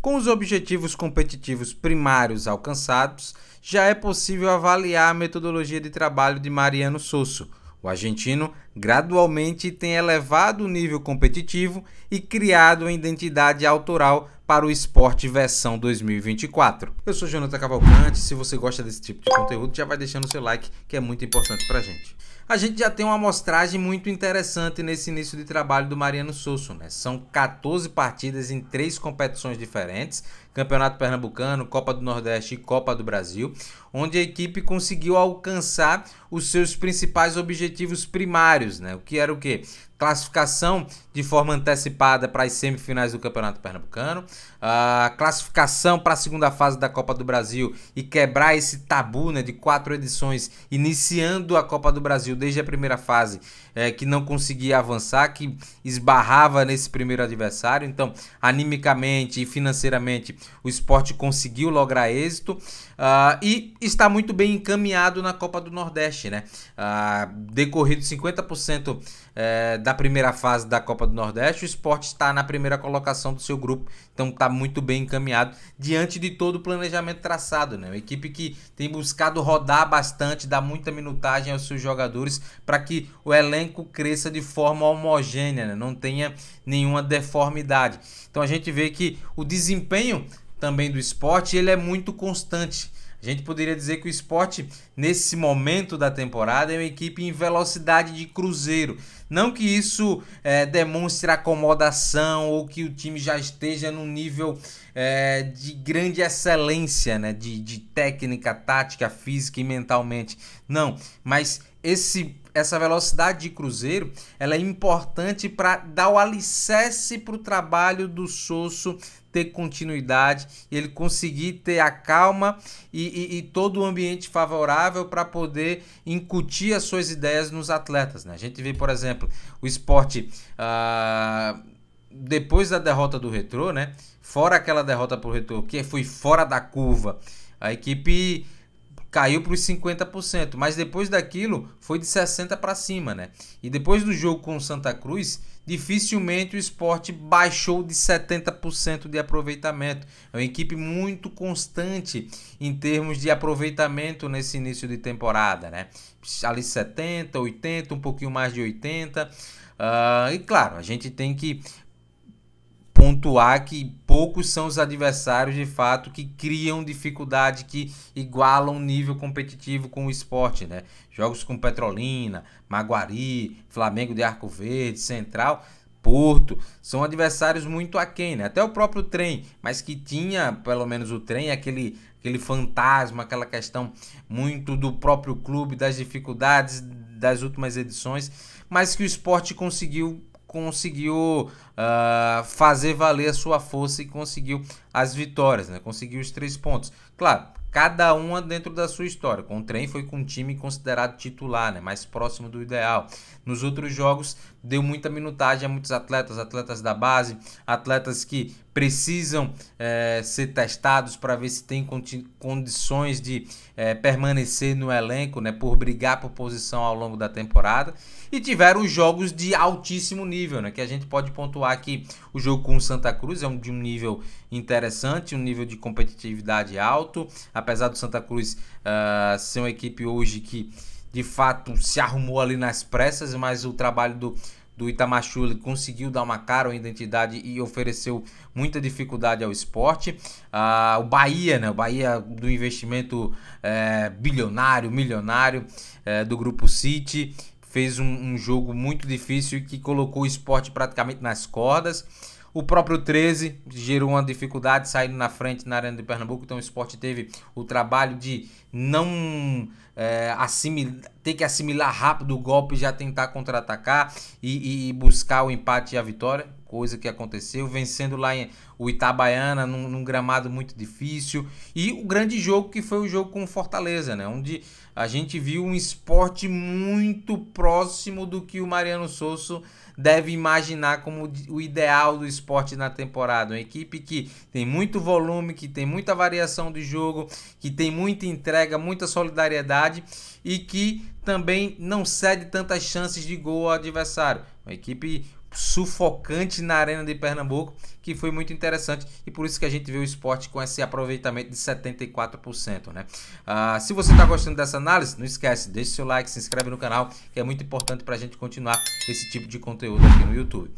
Com os objetivos competitivos primários alcançados, já é possível avaliar a metodologia de trabalho de Mariano Sosso. O argentino gradualmente tem elevado o nível competitivo e criado uma identidade autoral para o esporte versão 2024. Eu sou Jonathan Cavalcante, se você gosta desse tipo de conteúdo, já vai deixando o seu like, que é muito importante para gente a gente já tem uma amostragem muito interessante nesse início de trabalho do Mariano Souza, Né? São 14 partidas em três competições diferentes, Campeonato Pernambucano, Copa do Nordeste e Copa do Brasil, onde a equipe conseguiu alcançar os seus principais objetivos primários, né? O que era o quê? Classificação de forma antecipada para as semifinais do Campeonato Pernambucano, a classificação para a segunda fase da Copa do Brasil e quebrar esse tabu né, de quatro edições, iniciando a Copa do Brasil desde a primeira fase é, que não conseguia avançar, que esbarrava nesse primeiro adversário. Então, animicamente e financeiramente, o esporte conseguiu lograr êxito uh, e está muito bem encaminhado na Copa do Nordeste, né? Uh, decorrido 50% é, da primeira fase da Copa do Nordeste, o esporte está na primeira colocação do seu grupo, então está muito bem encaminhado diante de todo o planejamento traçado. Né? Uma equipe que tem buscado rodar bastante, dar muita minutagem aos seus jogadores para que o elenco elenco cresça de forma homogênea, né? não tenha nenhuma deformidade. Então a gente vê que o desempenho também do esporte ele é muito constante. A gente poderia dizer que o esporte, nesse momento da temporada, é uma equipe em velocidade de cruzeiro. Não que isso é, demonstre acomodação ou que o time já esteja num nível é, de grande excelência, né? de, de técnica, tática, física e mentalmente. Não, mas esse essa velocidade de cruzeiro ela é importante para dar o alicerce para o trabalho do Sosso ter continuidade e ele conseguir ter a calma e, e, e todo o ambiente favorável para poder incutir as suas ideias nos atletas. Né? A gente vê, por exemplo, o esporte. Uh, depois da derrota do Retrô, né? Fora aquela derrota para o Retrô, que foi fora da curva. A equipe caiu para os 50%, mas depois daquilo foi de 60 para cima, né? E depois do jogo com o Santa Cruz, dificilmente o esporte baixou de 70% de aproveitamento. É uma equipe muito constante em termos de aproveitamento nesse início de temporada, né? Ali 70, 80, um pouquinho mais de 80. Uh, ah, e claro, a gente tem que pontuar que poucos são os adversários de fato que criam dificuldade, que igualam o nível competitivo com o esporte, né? Jogos com Petrolina, Maguari, Flamengo de Arco Verde, Central, Porto, são adversários muito aquém, né? Até o próprio trem, mas que tinha, pelo menos o trem, aquele, aquele fantasma, aquela questão muito do próprio clube, das dificuldades das últimas edições, mas que o esporte conseguiu conseguiu uh, fazer valer a sua força e conseguiu as vitórias, né? Conseguiu os três pontos. Claro, cada uma dentro da sua história. Com o trem foi com um time considerado titular, né? Mais próximo do ideal. Nos outros jogos deu muita minutagem a muitos atletas, atletas da base, atletas que precisam é, ser testados para ver se tem condições de é, permanecer no elenco, né, por brigar por posição ao longo da temporada. E tiveram jogos de altíssimo nível, né, que a gente pode pontuar que o jogo com o Santa Cruz é um, de um nível interessante, um nível de competitividade alto, apesar do Santa Cruz uh, ser uma equipe hoje que de fato se arrumou ali nas pressas, mas o trabalho do, do Itamachu conseguiu dar uma cara, uma identidade e ofereceu muita dificuldade ao esporte. Ah, o Bahia, né? O Bahia do investimento é, bilionário, milionário é, do Grupo City fez um, um, jogo muito difícil que colocou o esporte praticamente nas cordas. O próprio 13 gerou uma dificuldade saindo na frente na Arena de Pernambuco, então o esporte teve o trabalho de não é, ter que assimilar rápido o golpe, já tentar contra-atacar e, e, buscar o empate e a vitória, coisa que aconteceu, vencendo lá em, o Itabaiana num, num, gramado muito difícil e o grande jogo que foi o jogo com Fortaleza, né? onde a gente viu um esporte muito próximo do que o Mariano Souza deve imaginar como o ideal do esporte na temporada. Uma equipe que tem muito volume, que tem muita variação de jogo, que tem muita entrega, muita solidariedade e que também não cede tantas chances de gol ao adversário. Uma equipe sufocante na Arena de Pernambuco, que foi muito interessante e por isso que a gente vê o esporte com esse aproveitamento de 74%. Né? Ah, se você está gostando dessa análise, não esquece, deixe seu like, se inscreve no canal, que é muito importante para a gente continuar esse tipo de conteúdo aqui no YouTube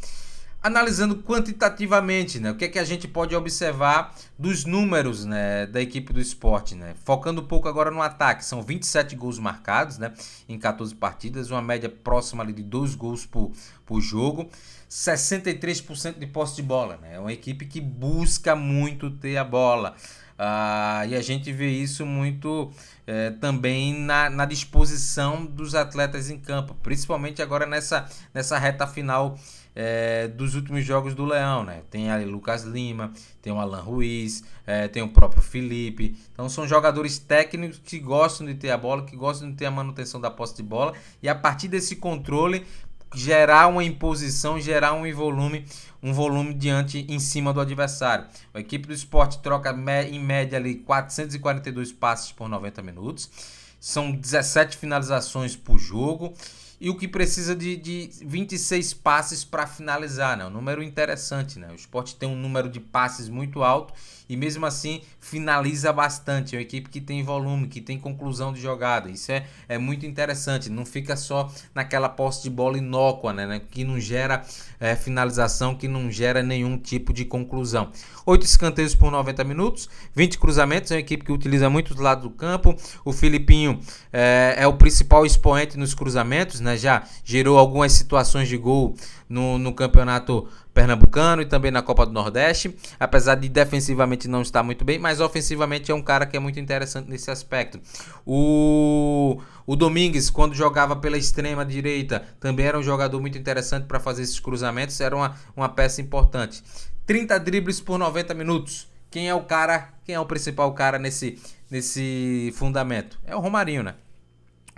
analisando quantitativamente, né? O que é que a gente pode observar dos números, né, da equipe do esporte, né? Focando um pouco agora no ataque, são 27 gols marcados, né, em 14 partidas, uma média próxima ali de 2 gols por, por jogo, 63% de posse de bola, né? É uma equipe que busca muito ter a bola. Ah, e a gente vê isso muito eh, também na, na, disposição dos atletas em campo, principalmente agora nessa, nessa reta final é, dos últimos jogos do Leão, né? Tem ali Lucas Lima, tem o Alan Ruiz, é, tem o próprio Felipe. Então são jogadores técnicos que gostam de ter a bola, que gostam de ter a manutenção da posse de bola e a partir desse controle gerar uma imposição, gerar um volume, um volume diante em cima do adversário. A equipe do esporte troca em média ali 442 passes por 90 minutos. São 17 finalizações por jogo e o que precisa de, de 26 passes para finalizar, né? É um número interessante, né? O esporte tem um número de passes muito alto e mesmo assim finaliza bastante. É uma equipe que tem volume, que tem conclusão de jogada. Isso é, é muito interessante. Não fica só naquela posse de bola inócua, né? né que não gera é, finalização, que não gera nenhum tipo de conclusão. Oito escanteios por 90 minutos, 20 cruzamentos. É uma equipe que utiliza muito muitos lados do campo. O Filipinho é, é o principal expoente nos cruzamentos, né? Já gerou algumas situações de gol no, no campeonato pernambucano e também na Copa do Nordeste, apesar de defensivamente não estar muito bem, mas ofensivamente é um cara que é muito interessante nesse aspecto. O, o Domingues, quando jogava pela extrema direita, também era um jogador muito interessante para fazer esses cruzamentos, era uma, uma peça importante. 30 dribles por 90 minutos. Quem é o cara? Quem é o principal cara nesse, nesse fundamento? É o Romarinho, né?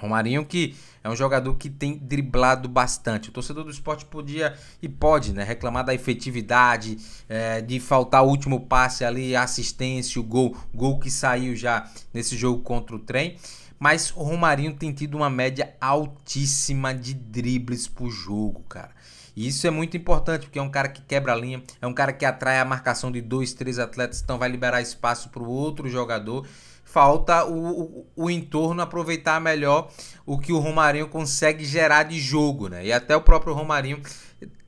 Romarinho que é um jogador que tem driblado bastante. O torcedor do esporte podia e pode né, reclamar da efetividade, é, de faltar o último passe ali, assistência, o gol, gol que saiu já nesse jogo contra o trem. Mas o Romarinho tem tido uma média altíssima de dribles por jogo, cara. E isso é muito importante, porque é um cara que quebra a linha, é um cara que atrai a marcação de dois, três atletas, então vai liberar espaço para o outro jogador falta o, o, o, entorno aproveitar melhor o que o Romarinho consegue gerar de jogo, né? E até o próprio Romarinho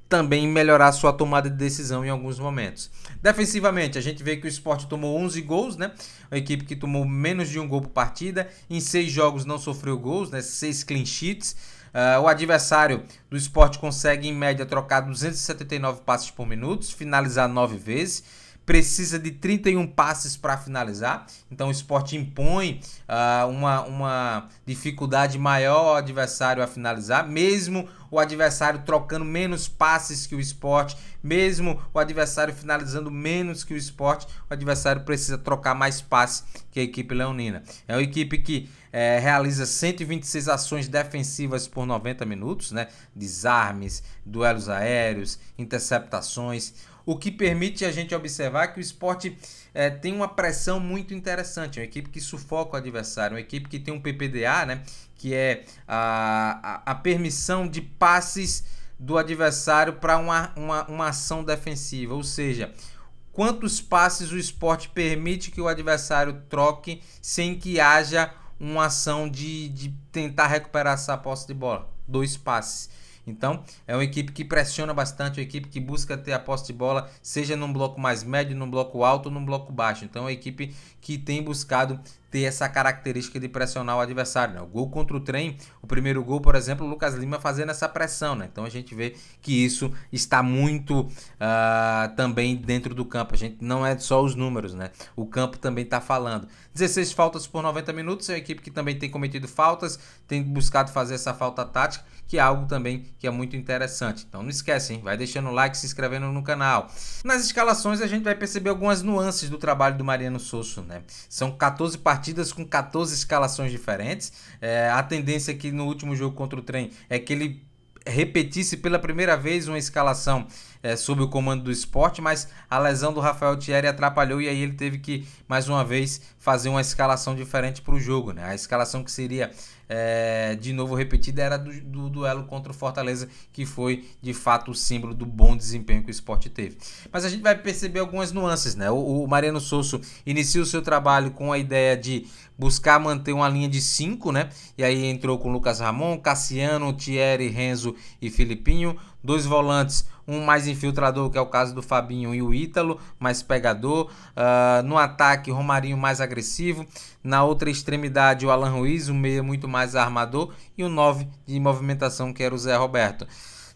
também melhorar sua tomada de decisão em alguns momentos. Defensivamente, a gente vê que o esporte tomou 11 gols, né? A equipe que tomou menos de um gol por partida. Em seis jogos não sofreu gols, né? Seis clean sheets. Uh, o adversário do esporte consegue, em média, trocar 279 passes por minuto, finalizar nove vezes precisa de 31 passes para finalizar. Então o esporte impõe uh, uma, uma dificuldade maior ao adversário a finalizar, mesmo o adversário trocando menos passes que o esporte, mesmo o adversário finalizando menos que o esporte, o adversário precisa trocar mais passes que a equipe leonina. É uma equipe que é, realiza 126 ações defensivas por 90 minutos, né? Desarmes, duelos aéreos, interceptações o que permite a gente observar que o esporte é, tem uma pressão muito interessante, é uma equipe que sufoca o adversário, uma equipe que tem um PPDA, né, que é a, a, a permissão de passes do adversário para uma, uma, uma ação defensiva, ou seja, quantos passes o esporte permite que o adversário troque sem que haja uma ação de, de tentar recuperar essa posse de bola. Dois passes. Então, é uma equipe que pressiona bastante, uma equipe que busca ter a posse de bola, seja num bloco mais médio, num bloco alto, num bloco baixo. Então, é uma equipe que tem buscado ter essa característica de pressionar o adversário. Né? O gol contra o trem, o primeiro gol, por exemplo, o Lucas Lima fazendo essa pressão. Né? Então a gente vê que isso está muito uh, também dentro do campo. A gente não é só os números, né? O campo também está falando. 16 faltas por 90 minutos, é uma equipe que também tem cometido faltas, tem buscado fazer essa falta tática, que é algo também que é muito interessante. Então não esquece, hein? vai deixando o like, se inscrevendo no canal. Nas escalações a gente vai perceber algumas nuances do trabalho do Mariano Sosso, né? São 14 partidas partidas com 14 escalações diferentes. É, a tendência aqui no último jogo contra o trem é que ele repetisse pela primeira vez uma escalação é, sob o comando do esporte, mas a lesão do Rafael Thierry atrapalhou e aí ele teve que mais uma vez fazer uma escalação diferente para o jogo. Né? A escalação que seria é, de novo repetida era do, do, duelo contra o Fortaleza, que foi de fato o símbolo do bom desempenho que o esporte teve. Mas a gente vai perceber algumas nuances. Né? O, o Mariano Sousso inicia o seu trabalho com a ideia de buscar manter uma linha de 5, né? E aí entrou com Lucas Ramon, Cassiano, Thierry, Renzo e Filipinho. Dois volantes, um mais infiltrador, que é o caso do Fabinho e o Ítalo, mais pegador. Uh, no ataque, Romarinho mais agressivo agressivo. Na outra extremidade, o Alan Ruiz, o meia muito mais armador. E o 9 de movimentação, que era o Zé Roberto.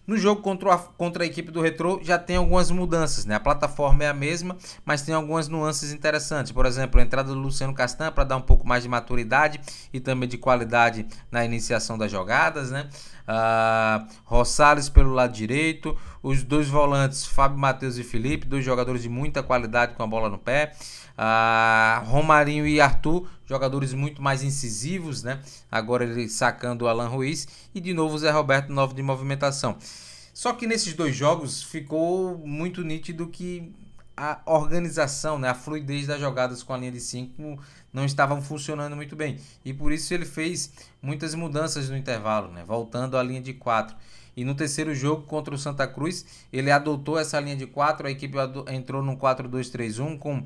No jogo contra a, contra a equipe do Retro já tem algumas mudanças, né? A plataforma é a mesma, mas tem algumas nuances interessantes. Por exemplo, a entrada do Luciano Castan para dar um pouco mais de maturidade e também de qualidade na iniciação das jogadas, né? Uh, Rosales pelo lado direito, os dois volantes, Fábio Matheus e Felipe, dois jogadores de muita qualidade com a bola no pé. Ah, Romarinho e Arthur, jogadores muito mais incisivos, né? Agora ele sacando o Alan Ruiz e de novo o Zé Roberto novo de movimentação. Só que nesses dois jogos ficou muito nítido que a organização, né, a fluidez das jogadas com a linha de 5 não estavam funcionando muito bem. E por isso ele fez muitas mudanças no intervalo, né, voltando à linha de 4. E no terceiro jogo contra o Santa Cruz, ele adotou essa linha de quatro. A equipe entrou num 4-2-3-1 com uh,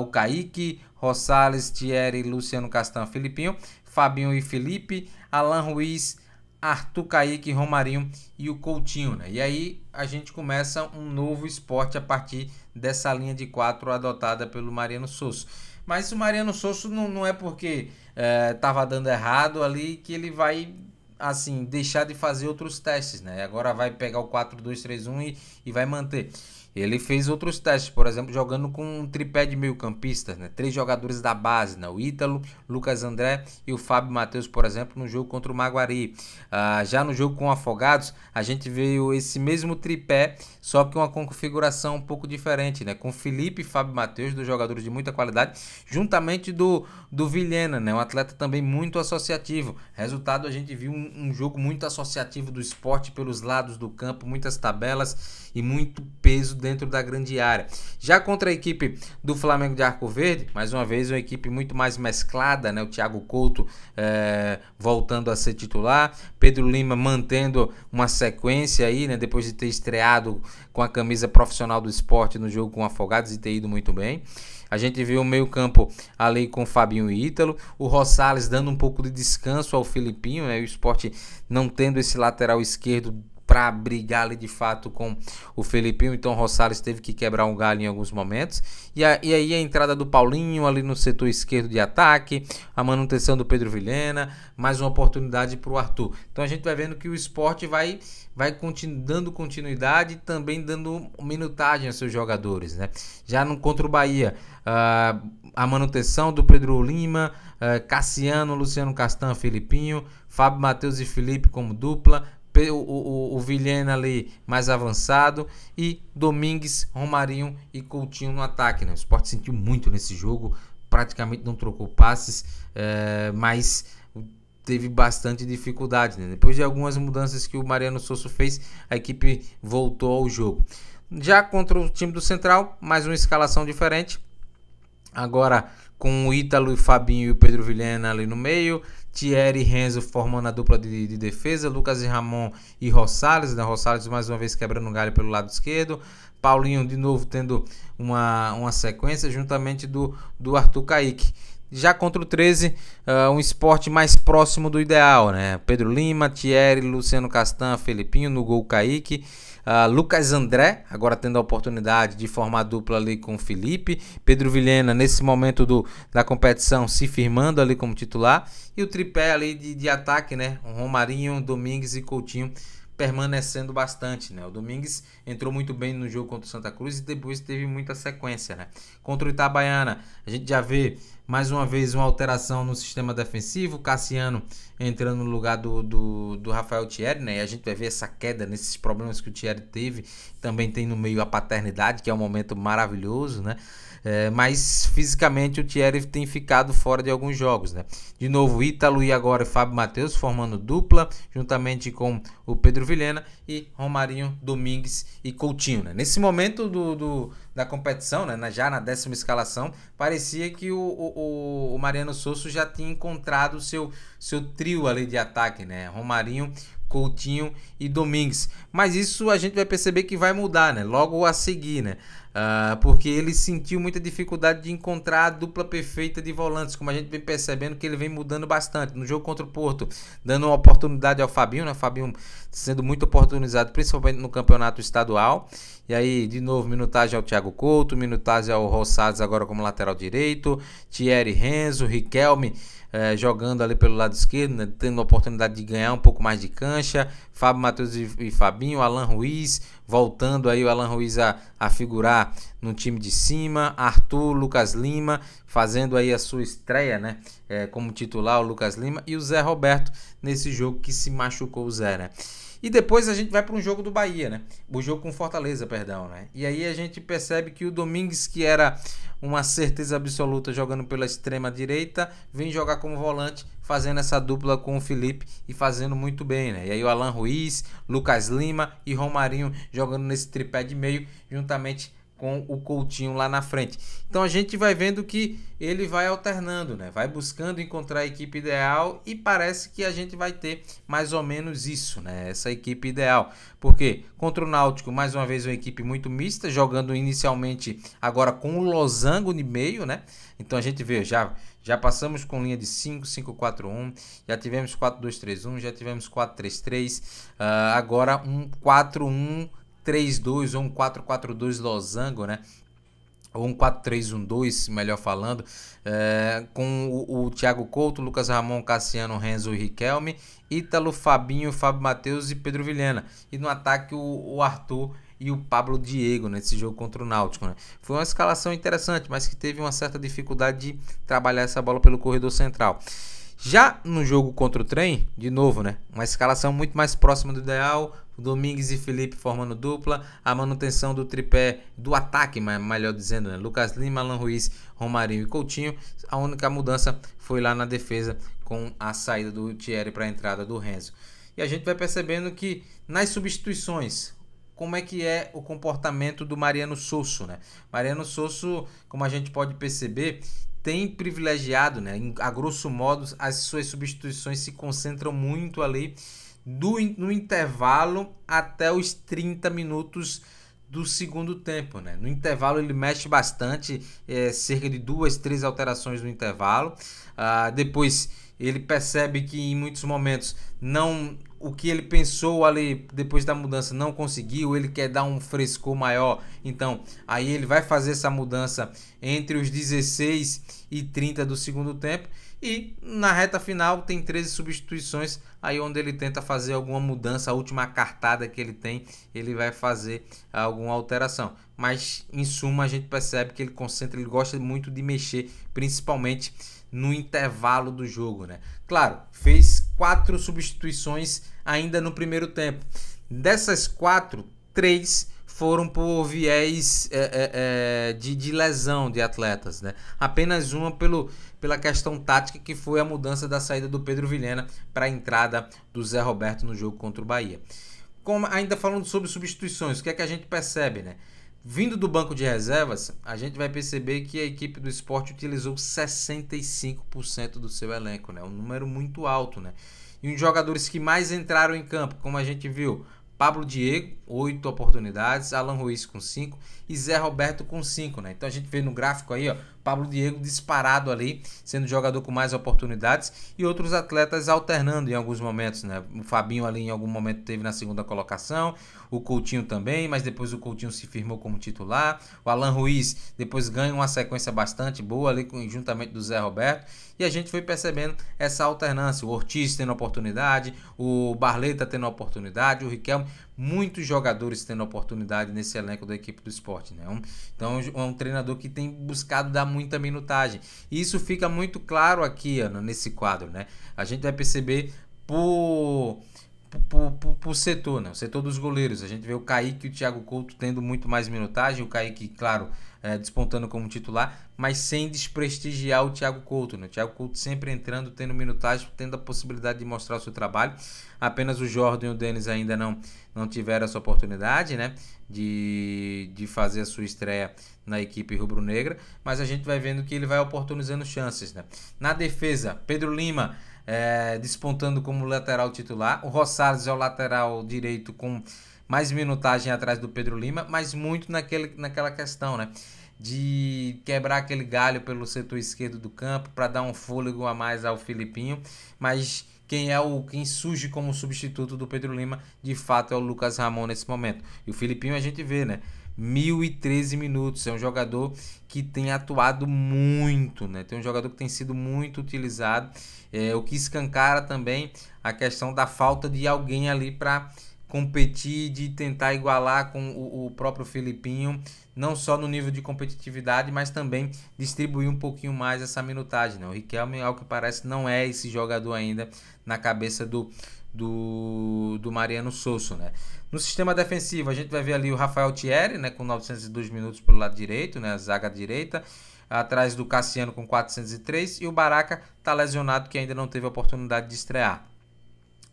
o Kaique, Rosales, Thierry, Luciano Castan, Filipinho, Fabinho e Felipe, Alan Ruiz, Arthur Kaique, Romarinho e o Coutinho. Né? E aí a gente começa um novo esporte a partir dessa linha de quatro adotada pelo Mariano Souza. Mas o Mariano Souza não, não, é porque estava eh, é, dando errado ali que ele vai assim, deixar de fazer outros testes, né? Agora vai pegar o 4-2-3-1 e, e vai manter. Ele fez outros testes, por exemplo, jogando com um tripé de meio-campistas, né? três jogadores da base, né? o Ítalo, Lucas André e o Fábio Matheus, por exemplo, no jogo contra o Maguari. Ah, já no jogo com Afogados, a gente veio esse mesmo tripé, só que uma configuração um pouco diferente, né? com Felipe e Fábio Matheus, dois jogadores de muita qualidade, juntamente do, do Vilhena, né? um atleta também muito associativo. Resultado, a gente viu um, um jogo muito associativo do esporte pelos lados do campo, muitas tabelas e muito peso dentro dentro da grande área. Já contra a equipe do Flamengo de Arco Verde, mais uma vez uma equipe muito mais mesclada, né? O Thiago Couto é, voltando a ser titular, Pedro Lima mantendo uma sequência aí, né? Depois de ter estreado com a camisa profissional do esporte no jogo com Afogados e ter ido muito bem. A gente viu o meio-campo ali com Fabinho e Ítalo. O Rosales dando um pouco de descanso ao Filipinho, né? o esporte não tendo esse lateral esquerdo para brigar ali de fato com o Felipinho. Então o Rosales teve que quebrar um galho em alguns momentos. E, a, e, aí a entrada do Paulinho ali no setor esquerdo de ataque, a manutenção do Pedro Vilhena, mais uma oportunidade para o Arthur. Então a gente vai vendo que o esporte vai, vai continu, dando continuidade e também dando minutagem aos seus jogadores. Né? Já no contra o Bahia, uh, a manutenção do Pedro Lima, uh, Cassiano, Luciano Castan, Felipinho, Fábio Matheus e Felipe como dupla o, o, o Vilhena ali mais avançado e Domingues, Romarinho e Coutinho no ataque. Né? O Sport sentiu muito nesse jogo, praticamente não trocou passes, é, mas teve bastante dificuldade. Né? Depois de algumas mudanças que o Mariano Souza fez, a equipe voltou ao jogo. Já contra o time do Central, mais uma escalação diferente. Agora com o Ítalo, o Fabinho e o Pedro Vilhena ali no meio. Thierry e Renzo formando a dupla de, de defesa, Lucas e Ramon e Rosales, né? Rosales mais uma vez quebrando o galho pelo lado esquerdo, Paulinho de novo tendo uma, uma sequência juntamente do, do Arthur Kaique. Já contra o 13, uh, ah, um esporte mais próximo do ideal, né? Pedro Lima, Thierry, Luciano Castan, Felipinho no gol Kaique. Uh, Lucas André, agora tendo a oportunidade de formar dupla ali com o Felipe. Pedro Vilhena, nesse momento do, da competição, se firmando ali como titular. E o tripé ali de, de ataque, né? Romarinho, Domingues e Coutinho permanecendo bastante, né? O Domingues entrou muito bem no jogo contra o Santa Cruz e depois teve muita sequência, né? Contra o Itabaiana, a gente já vê mais uma vez uma alteração no sistema defensivo, Cassiano entrando no lugar do, do, do Rafael Thierry, né? E a gente vai ver essa queda nesses problemas que o Thierry teve. Também tem no meio a paternidade, que é um momento maravilhoso, né? É, mas fisicamente o Thierry tem ficado fora de alguns jogos. Né? De novo, Ítalo e agora Fábio Matheus formando dupla, juntamente com o Pedro Vilhena e Romarinho, Domingues e Coutinho. Né? Nesse momento do, do da competição, né? já na décima escalação, parecia que o, o, o Mariano Souza já tinha encontrado o seu, seu trio ali de ataque. Né? Romarinho, Coutinho e Domingues. Mas isso a gente vai perceber que vai mudar, né? Logo a seguir, né? Uh, porque ele sentiu muita dificuldade de encontrar a dupla perfeita de volantes, como a gente vem percebendo que ele vem mudando bastante. No jogo contra o Porto, dando uma oportunidade ao Fabinho, né? Fabinho sendo muito oportunizado, principalmente no campeonato estadual. E aí, de novo, minutagem ao Thiago Couto, minutagem ao Rossados agora como lateral direito, Thierry Renzo, Riquelme é, jogando ali pelo lado esquerdo, né, tendo a oportunidade de ganhar um pouco mais de cancha. Fábio Matheus e, e Fabinho, Alan Ruiz, voltando aí o Alan Ruiz a, a figurar no time de cima. Arthur, Lucas Lima, fazendo aí a sua estreia, né? É, como titular, o Lucas Lima. E o Zé Roberto nesse jogo que se machucou o Zé, né? E depois a gente vai para um jogo do Bahia, né? O jogo com Fortaleza, perdão, né? E aí a gente percebe que o Domingues, que era uma certeza absoluta jogando pela extrema direita, vem jogar como volante, fazendo essa dupla com o Felipe e fazendo muito bem, né? E aí o Alan Ruiz, Lucas Lima e Romarinho jogando nesse tripé de meio, juntamente com o Coutinho lá na frente. Então a gente vai vendo que ele vai alternando, né? Vai buscando encontrar a equipe ideal e parece que a gente vai ter mais ou menos isso, né? Essa equipe ideal. Porque contra o Náutico, mais uma vez uma equipe muito mista, jogando inicialmente agora com o losango de meio, né? Então a gente vê, já já passamos com linha de 5, 5, 4, 1, já tivemos 4, 2, 3, 1, já tivemos 4, 3, 3, uh, agora um 4, 1 3-2 ou um 4-4-2 losango, né? ou um 4-3-1-2, melhor falando, é, com o, o Thiago Couto, Lucas Ramon, Cassiano, Renzo e Riquelme, Ítalo, Fabinho, Fábio Matheus e Pedro Vilhena. E no ataque o, o Arthur e o Pablo Diego né, nesse jogo contra o Náutico. Né? Foi uma escalação interessante, mas que teve uma certa dificuldade de trabalhar essa bola pelo corredor central. Já no jogo contra o trem, de novo, né? Uma escalação muito mais próxima do ideal, Domingues e Felipe formando dupla, a manutenção do tripé do ataque, melhor dizendo, né? Lucas Lima, Alan Ruiz, Romarinho e Coutinho. A única mudança foi lá na defesa com a saída do Thierry para a entrada do Renzo. E a gente vai percebendo que nas substituições, como é que é o comportamento do Mariano Sosso, né? Mariano Sosso, como a gente pode perceber, tem privilegiado, né? A grosso modo, as suas substituições se concentram muito ali do, no intervalo até os 30 minutos do segundo tempo, né? No intervalo ele mexe bastante, é, cerca de duas, três alterações no intervalo. Ah, depois ele percebe que em muitos momentos não o que ele pensou ali depois da mudança não conseguiu, ele quer dar um frescor maior, então aí ele vai fazer essa mudança entre os 16 e 30 do segundo tempo. E na reta final tem 13 substituições, aí onde ele tenta fazer alguma mudança, a última cartada que ele tem, ele vai fazer alguma alteração. Mas em suma a gente percebe que ele concentra, ele gosta muito de mexer, principalmente no intervalo do jogo, né? Claro, fez quatro substituições ainda no primeiro tempo. Dessas quatro, três foram por viés é, é, é, de, de, lesão de atletas, né? Apenas uma pelo, pela questão tática que foi a mudança da saída do Pedro Vilhena para a entrada do Zé Roberto no jogo contra o Bahia. Como, ainda falando sobre substituições, o que é que a gente percebe, né? Vindo do banco de reservas, a gente vai perceber que a equipe do esporte utilizou 65% do seu elenco, né? Um número muito alto, né? E os jogadores que mais entraram em campo, como a gente viu, Pablo Diego, 8 oportunidades, Alan Ruiz com 5 e Zé Roberto com 5, né? Então a gente vê no gráfico aí, ó, Pablo Diego disparado ali, sendo jogador com mais oportunidades e outros atletas alternando em alguns momentos, né? O Fabinho ali em algum momento teve na segunda colocação, o Coutinho também, mas depois o Coutinho se firmou como titular. O Alan Ruiz depois ganha uma sequência bastante boa ali juntamente do Zé Roberto e a gente foi percebendo essa alternância, o Ortiz tendo oportunidade, o Barleta tendo oportunidade, o Riquelme muitos jogadores tendo oportunidade nesse elenco da equipe do esporte. Né? Um, então é um treinador que tem buscado dar muita minutagem. E isso fica muito claro aqui, Ana, nesse quadro. Né? A gente vai perceber por por, por, por setor, né? O setor dos goleiros. A gente vê o Kaique e o Thiago Couto tendo muito mais minutagem. O Kaique, claro, é, despontando como titular, mas sem desprestigiar o Thiago Couto. Né? O Thiago Couto sempre entrando, tendo minutagem, tendo a possibilidade de mostrar o seu trabalho. Apenas o Jordan e o Denis ainda não, não tiveram essa oportunidade né? de, de fazer a sua estreia na equipe rubro-negra, mas a gente vai vendo que ele vai oportunizando chances. Né? Na defesa, Pedro Lima. É, despontando como lateral titular. O Rosales é o lateral direito com mais minutagem atrás do Pedro Lima, mas muito naquele, naquela questão, né? de quebrar aquele galho pelo setor esquerdo do campo para dar um fôlego a mais ao Filipinho, mas quem é o quem surge como substituto do Pedro Lima, de fato é o Lucas Ramon nesse momento. E o Filipinho a gente vê, né? 1013 minutos, é um jogador que tem atuado muito, né? Tem um jogador que tem sido muito utilizado, é, o que escancara também a questão da falta de alguém ali para competir, de tentar igualar com o, o, próprio Filipinho, não só no nível de competitividade, mas também distribuir um pouquinho mais essa minutagem. Né? O Riquelme, ao que parece, não é esse jogador ainda na cabeça do, do, do Mariano Souza, né? No sistema defensivo, a gente vai ver ali o Rafael Thierry, né, com 902 minutos pelo lado direito, né, a zaga direita, atrás do Cassiano com 403 e o Baraca está lesionado que ainda não teve a oportunidade de estrear.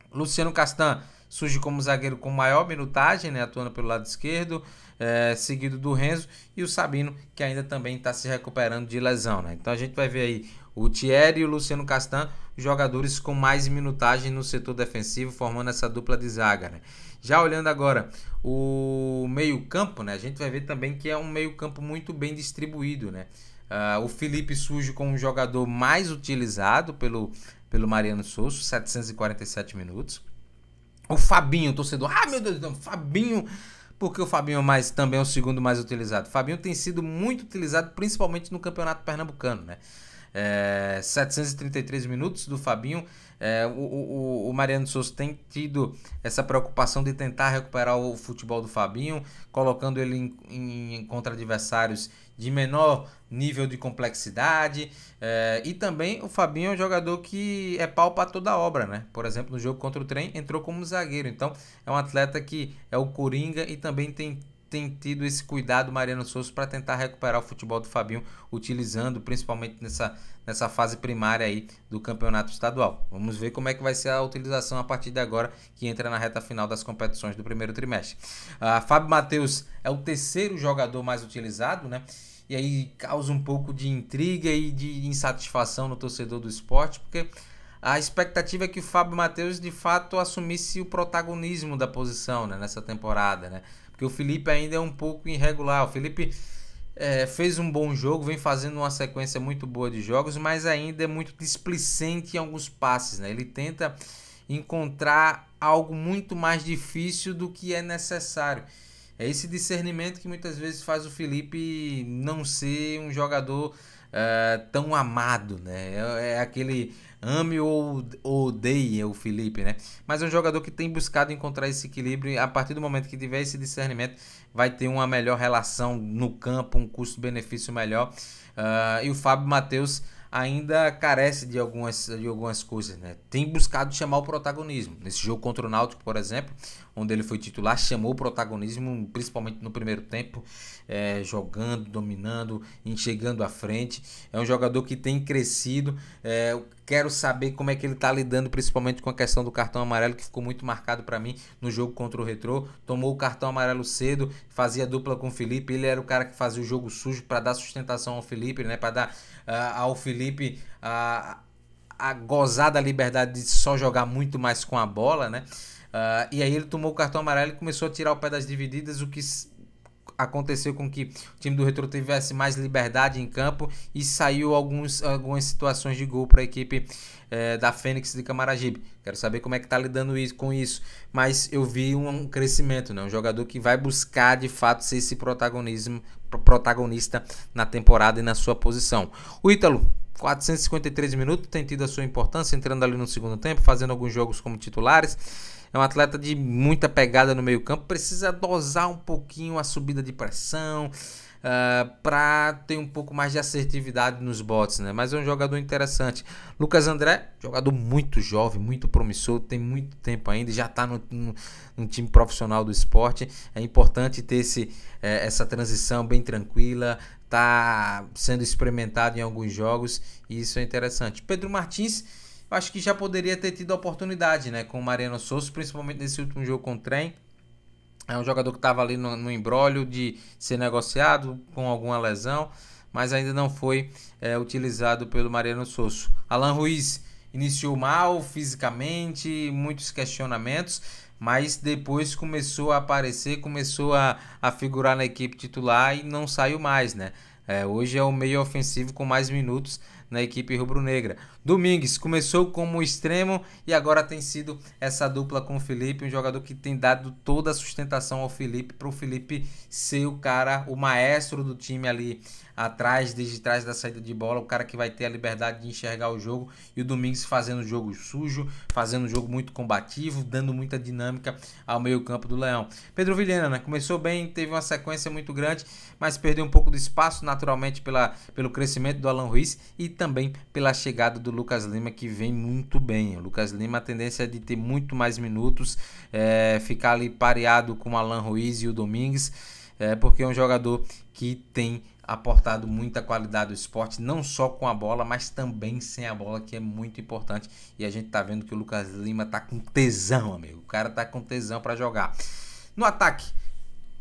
Luciano Castan surge como zagueiro com maior minutagem, né, atuando pelo lado esquerdo, é, seguido do Renzo e o Sabino, que ainda também está se recuperando de lesão. Né? Então a gente vai ver aí o Thierry e o Luciano Castan, jogadores com mais minutagem no setor defensivo, formando essa dupla de zaga. Né? Já olhando agora o meio-campo, né, a gente vai ver também que é um meio-campo muito bem distribuído. Né? Uh, o Felipe surge como um jogador mais utilizado pelo, pelo Mariano Souza, 747 minutos. O Fabinho, torcedor. Ah, meu Deus, não, Fabinho. Porque o Fabinho é mais também é o segundo mais utilizado. O Fabinho tem sido muito utilizado, principalmente no Campeonato Pernambucano, né? é, 733 minutos do Fabinho. É, o, o, o, Mariano Souza tem tido essa preocupação de tentar recuperar o futebol do Fabinho, colocando ele em, em contra adversários de menor nível de complexidade. É, e também o Fabinho é um jogador que é pau para toda obra, né? Por exemplo, no jogo contra o trem entrou como zagueiro. Então é um atleta que é o Coringa e também tem tem tido esse cuidado, Mariano Souza, para tentar recuperar o futebol do Fabinho, utilizando principalmente nessa, nessa fase primária aí do campeonato estadual. Vamos ver como é que vai ser a utilização a partir de agora, que entra na reta final das competições do primeiro trimestre. A ah, Fábio Matheus é o terceiro jogador mais utilizado, né? E aí causa um pouco de intriga e de insatisfação no torcedor do esporte, porque a expectativa é que o Fábio Matheus de fato assumisse o protagonismo da posição né, nessa temporada, né? Porque o Felipe ainda é um pouco irregular. O Felipe é, fez um bom jogo, vem fazendo uma sequência muito boa de jogos, mas ainda é muito displicente em alguns passes. Né? Ele tenta encontrar algo muito mais difícil do que é necessário. É esse discernimento que muitas vezes faz o Felipe não ser um jogador uh, tão amado. Né? É, é aquele ame ou odeie o Felipe, né? Mas é um jogador que tem buscado encontrar esse equilíbrio e a partir do momento que tiver esse discernimento, vai ter uma melhor relação no campo, um custo-benefício melhor. Uh, e o Fábio Matheus ainda carece de algumas, de algumas coisas, né? Tem buscado chamar o protagonismo. Nesse jogo contra o Náutico, por exemplo, onde ele foi titular, chamou o protagonismo, principalmente no primeiro tempo, é, jogando, dominando, enxergando à frente. É um jogador que tem crescido. É, quero saber como é que ele está lidando, principalmente com a questão do cartão amarelo, que ficou muito marcado para mim no jogo contra o Retrô. Tomou o cartão amarelo cedo, fazia dupla com o Felipe. Ele era o cara que fazia o jogo sujo para dar sustentação ao Felipe, né? Para dar uh, ao Felipe a. Uh, a gozar da liberdade de só jogar muito mais com a bola, né? Uh, e aí ele tomou o cartão amarelo e começou a tirar o pé das divididas, o que aconteceu com que o time do Retro tivesse mais liberdade em campo e saiu alguns, algumas situações de gol para a equipe é, da Fênix de Camaragibe. Quero saber como é que está lidando isso, com isso. Mas eu vi um, crescimento, né? um jogador que vai buscar de fato ser esse protagonismo, protagonista na temporada e na sua posição. O Ítalo 453 minutos, tem tido a sua importância, entrando ali no segundo tempo, fazendo alguns jogos como titulares é um atleta de muita pegada no meio campo, precisa dosar um pouquinho a subida de pressão, Uh, ah, para ter um pouco mais de assertividade nos botes, né? Mas é um jogador interessante. Lucas André, jogador muito jovem, muito promissor, tem muito tempo ainda, já está no, no, no, time profissional do esporte. É importante ter esse, é, essa transição bem tranquila, está sendo experimentado em alguns jogos e isso é interessante. Pedro Martins acho que já poderia ter tido a oportunidade, né? Com o Mariano Souza, principalmente nesse último jogo com o trem. É um jogador que estava ali no, no embrólio de ser negociado com alguma lesão, mas ainda não foi é, utilizado pelo Mariano Souza. Alan Ruiz iniciou mal fisicamente, muitos questionamentos, mas depois começou a aparecer, começou a, a figurar na equipe titular e não saiu mais, né? É, hoje é o meio ofensivo com mais minutos na equipe rubro-negra. Domingues começou como extremo e agora tem sido essa dupla com o Felipe, um jogador que tem dado toda a sustentação ao Felipe, para o Felipe ser o cara, o maestro do time ali atrás, desde trás da saída de bola, o cara que vai ter a liberdade de enxergar o jogo e o Domingues fazendo o jogo sujo, fazendo um jogo muito combativo, dando muita dinâmica ao meio-campo do Leão. Pedro Vilhena, né? Começou bem, teve uma sequência muito grande, mas perdeu um pouco de espaço naturalmente pela, pelo crescimento do Alan Ruiz e também pela chegada do Lucas Lima que vem muito bem. O Lucas Lima a tendência é de ter muito mais minutos, é, ficar ali pareado com o Alan Ruiz e o Domingues, é, porque é um jogador que tem aportado muita qualidade do esporte, não só com a bola, mas também sem a bola, que é muito importante. E a gente tá vendo que o Lucas Lima tá com tesão, amigo. O cara tá com tesão para jogar. No ataque,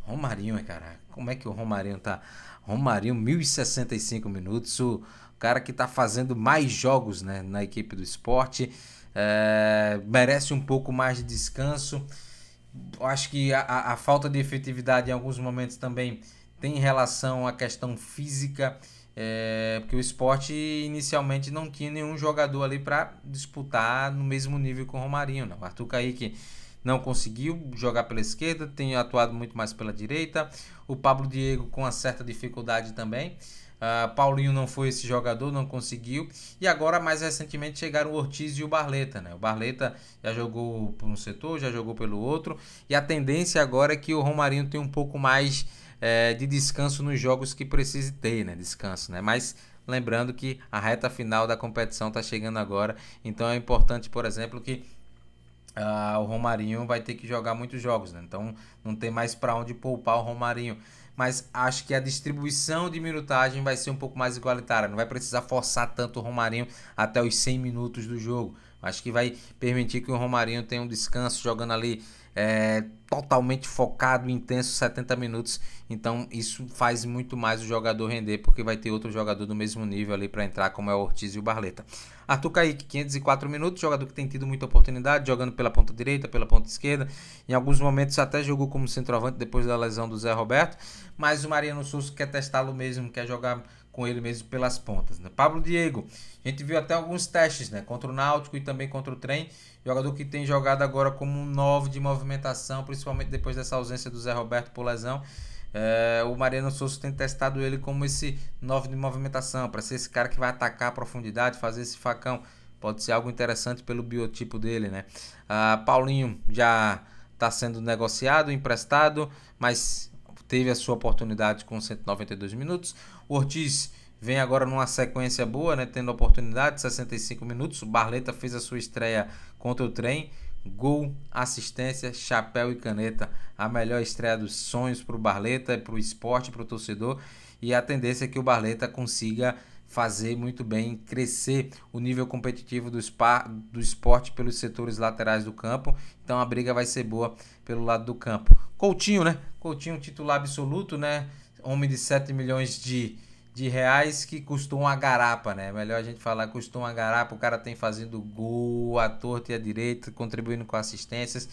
Romarinho, cara. Como é que o Romarinho tá? Romarinho, 1065 minutos. O cara que tá fazendo mais jogos né, na equipe do esporte. É, merece um pouco mais de descanso. Acho que a, a falta de efetividade em alguns momentos também tem relação à questão física, é, porque o esporte inicialmente não tinha nenhum jogador ali para disputar no mesmo nível com o Romarinho. Né? O Arthur Kaique não conseguiu jogar pela esquerda, tem atuado muito mais pela direita. O Pablo Diego com uma certa dificuldade também. Uh, Paulinho não foi esse jogador, não conseguiu. E agora, mais recentemente, chegaram o Ortiz e o Barleta. Né? O Barleta já jogou por um setor, já jogou pelo outro. E a tendência agora é que o Romarinho tem um pouco mais é, de descanso nos jogos que precise ter, né? Descanso, né? Mas lembrando que a reta final da competição está chegando agora, então é importante, por exemplo, que ah, o Romarinho vai ter que jogar muitos jogos, né? Então não tem mais para onde poupar o Romarinho. Mas acho que a distribuição de minutagem vai ser um pouco mais igualitária. Não vai precisar forçar tanto o Romarinho até os 100 minutos do jogo. Acho que vai permitir que o Romarinho tenha um descanso jogando ali é, totalmente focado, intenso, 70 minutos. Então isso faz muito mais o jogador render, porque vai ter outro jogador do mesmo nível ali para entrar, como é o Ortiz e o Barleta. Arthur Kaique, 504 minutos, jogador que tem tido muita oportunidade, jogando pela ponta direita, pela ponta esquerda. Em alguns momentos até jogou como centroavante depois da lesão do Zé Roberto. Mas o Mariano Souza quer testá-lo mesmo, quer jogar com ele mesmo pelas pontas. Né? Pablo Diego, a gente viu até alguns testes né? contra o Náutico e também contra o Trem, jogador que tem jogado agora como um 9 de movimentação, principalmente depois dessa ausência do Zé Roberto por lesão. É, o Mariano Souza tem testado ele como esse 9 de movimentação, para ser esse cara que vai atacar a profundidade, fazer esse facão. Pode ser algo interessante pelo biotipo dele, né? Ah, Paulinho já está sendo negociado, emprestado, mas teve a sua oportunidade com 192 minutos. O Ortiz vem agora numa sequência boa, né, tendo a oportunidade, 65 minutos. O Barleta fez a sua estreia contra o trem. Gol, assistência, chapéu e caneta. A melhor estreia dos sonhos para o Barleta, para o esporte, para o torcedor. E a tendência é que o Barleta consiga fazer muito bem, crescer o nível competitivo do, spa, do esporte pelos setores laterais do campo. Então a briga vai ser boa pelo lado do campo. Coutinho, né? Coutinho, titular absoluto, né? Homem de 7 milhões de, de reais que custou uma garapa, né? Melhor a gente falar custou uma garapa. O cara tem fazendo gol à torta e à direita, contribuindo com assistências.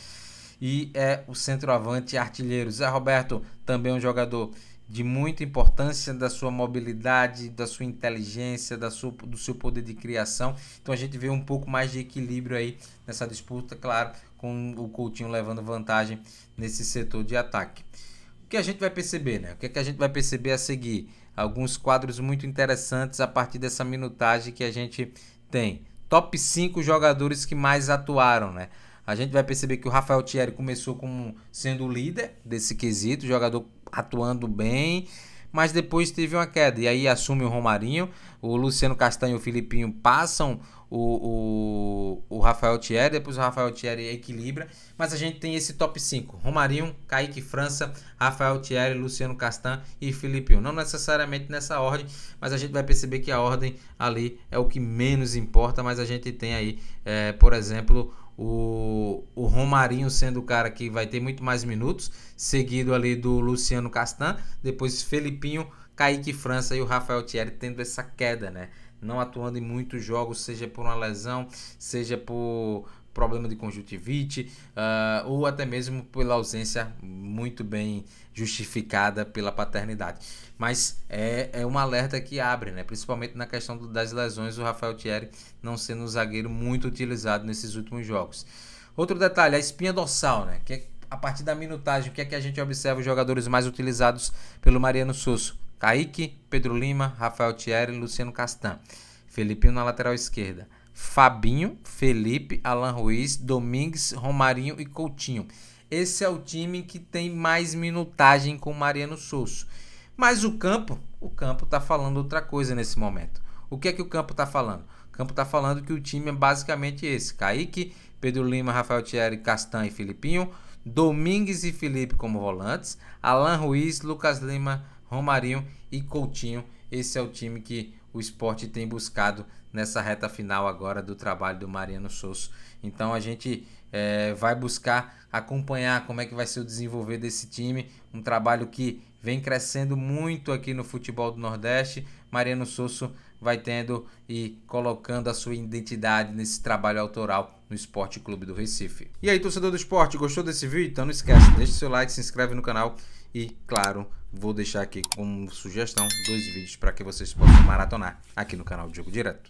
E é o centroavante artilheiro. Zé Roberto, também um jogador de muita importância da sua mobilidade, da sua inteligência, da sua, do seu poder de criação. Então a gente vê um pouco mais de equilíbrio aí nessa disputa, claro, com o Coutinho levando vantagem nesse setor de ataque. O que a gente vai perceber, né? O que, é que a gente vai perceber a seguir? Alguns quadros muito interessantes a partir dessa minutagem que a gente tem. Top 5 jogadores que mais atuaram, né? A gente vai perceber que o Rafael Thierry começou como sendo o líder desse quesito, jogador atuando bem, mas depois teve uma queda. E aí assume o Romarinho, o Luciano Castanho e o Filipinho passam o, o, o Rafael Thierry, depois o Rafael Thierry equilibra, mas a gente tem esse top 5: Romarinho, Kaique França, Rafael Thierry, Luciano Castan e Filipinho. Não necessariamente nessa ordem, mas a gente vai perceber que a ordem ali é o que menos importa, mas a gente tem aí, é, por exemplo, o, o Romarinho sendo o cara que vai ter muito mais minutos, seguido ali do Luciano Castan, depois Felipinho, Kaique França e o Rafael Thierry tendo essa queda, né? Não atuando em muitos jogos, seja por uma lesão, seja por problema de conjuntivite uh, ou até mesmo pela ausência muito bem justificada pela paternidade. Mas é, é um alerta que abre, né? principalmente na questão do, das lesões, o Rafael Thierry não sendo um zagueiro muito utilizado nesses últimos jogos. Outro detalhe, a espinha dorsal, né? que é, a partir da minutagem, o que é que a gente observa os jogadores mais utilizados pelo Mariano Susso? Kaique, Pedro Lima, Rafael Thierry, Luciano Castan. Felipinho na lateral esquerda. Fabinho, Felipe, Alan Ruiz, Domingues, Romarinho e Coutinho. Esse é o time que tem mais minutagem com Mariano Souza. Mas o campo, o campo tá falando outra coisa nesse momento. O que é que o campo tá falando? O campo tá falando que o time é basicamente esse: Kaique, Pedro Lima, Rafael Thierry, Castan e Filipinho, Domingues e Felipe como volantes, Alan Ruiz, Lucas Lima, Romarinho e Coutinho. Esse é o time que o esporte tem buscado nessa reta final agora do trabalho do Mariano Souza. Então a gente é, vai buscar acompanhar como é que vai ser o desenvolver desse time, um trabalho que vem crescendo muito aqui no futebol do Nordeste. Mariano Souza vai tendo e colocando a sua identidade nesse trabalho autoral no Esporte Clube do Recife. E aí, torcedor do esporte, gostou desse vídeo? Então não esquece, deixa seu like, se inscreve no canal e, claro, vou deixar aqui como sugestão dois vídeos para que vocês possam maratonar aqui no canal jogo Direto.